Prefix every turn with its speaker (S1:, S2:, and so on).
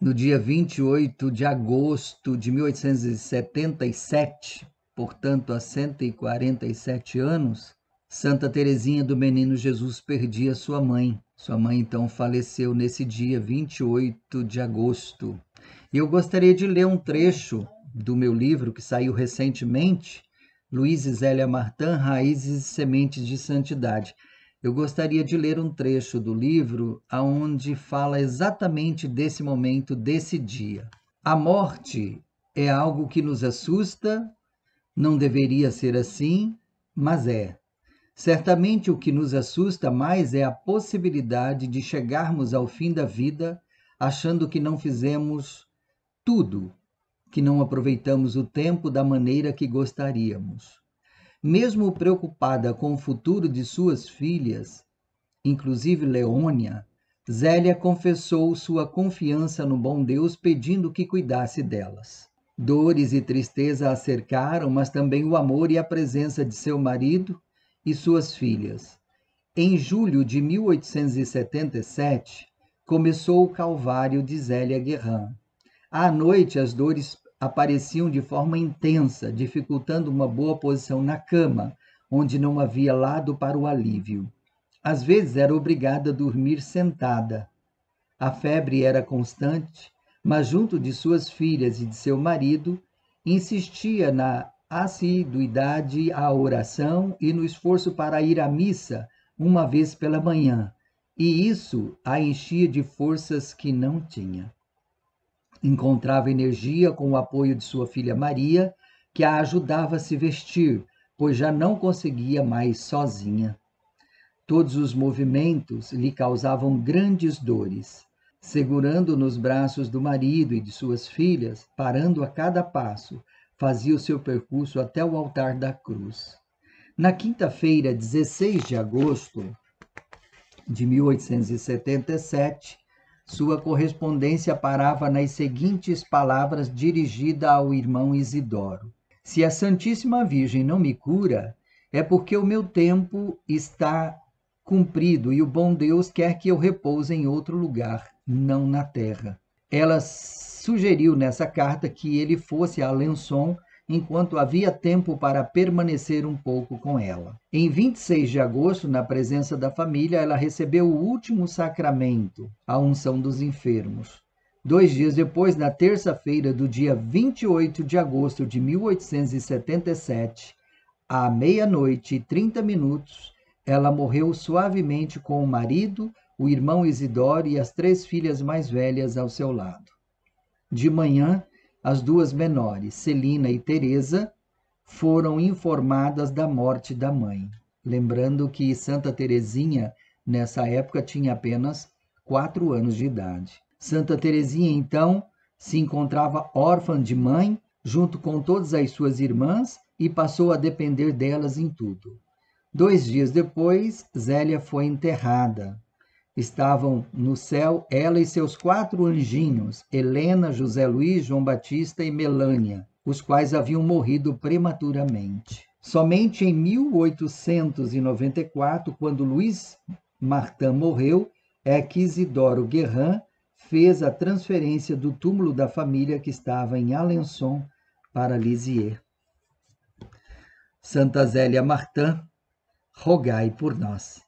S1: no dia 28 de agosto de 1877, portanto há 147 anos, Santa Teresinha do Menino Jesus perdia sua mãe. Sua mãe então faleceu nesse dia 28 de agosto. E eu gostaria de ler um trecho do meu livro que saiu recentemente, Luiz Zélia Martã, Raízes e Sementes de Santidade. Eu gostaria de ler um trecho do livro aonde fala exatamente desse momento, desse dia. A morte é algo que nos assusta, não deveria ser assim, mas é. Certamente o que nos assusta mais é a possibilidade de chegarmos ao fim da vida achando que não fizemos tudo, que não aproveitamos o tempo da maneira que gostaríamos mesmo preocupada com o futuro de suas filhas, inclusive Leônia, Zélia confessou sua confiança no bom Deus pedindo que cuidasse delas. Dores e tristeza a cercaram, mas também o amor e a presença de seu marido e suas filhas. Em julho de 1877, começou o Calvário de Zélia Guerrin. À noite, as dores apareciam de forma intensa, dificultando uma boa posição na cama, onde não havia lado para o alívio. Às vezes era obrigada a dormir sentada. A febre era constante, mas junto de suas filhas e de seu marido, insistia na assiduidade à oração e no esforço para ir à missa uma vez pela manhã, e isso a enchia de forças que não tinha. Encontrava energia com o apoio de sua filha Maria, que a ajudava a se vestir, pois já não conseguia mais sozinha. Todos os movimentos lhe causavam grandes dores. Segurando nos braços do marido e de suas filhas, parando a cada passo, fazia o seu percurso até o altar da cruz. Na quinta-feira, 16 de agosto de 1877, sua correspondência parava nas seguintes palavras dirigida ao irmão Isidoro: Se a Santíssima Virgem não me cura, é porque o meu tempo está cumprido e o bom Deus quer que eu repouse em outro lugar, não na terra. Ela sugeriu nessa carta que ele fosse a Alençon enquanto havia tempo para permanecer um pouco com ela. Em 26 de agosto, na presença da família, ela recebeu o último sacramento, a unção dos enfermos. Dois dias depois, na terça-feira do dia 28 de agosto de 1877, à meia-noite e 30 minutos, ela morreu suavemente com o marido, o irmão Isidoro e as três filhas mais velhas ao seu lado. De manhã, as duas menores, Celina e Teresa, foram informadas da morte da mãe. Lembrando que Santa Teresinha, nessa época, tinha apenas quatro anos de idade. Santa Teresinha, então, se encontrava órfã de mãe, junto com todas as suas irmãs, e passou a depender delas em tudo. Dois dias depois, Zélia foi enterrada. Estavam no céu ela e seus quatro anjinhos, Helena, José Luiz, João Batista e Melânia, os quais haviam morrido prematuramente. Somente em 1894, quando Luiz Martin morreu, é que Isidoro Guerrin fez a transferência do túmulo da família que estava em Alençon para Lisieux. Santa Zélia Martin, rogai por nós.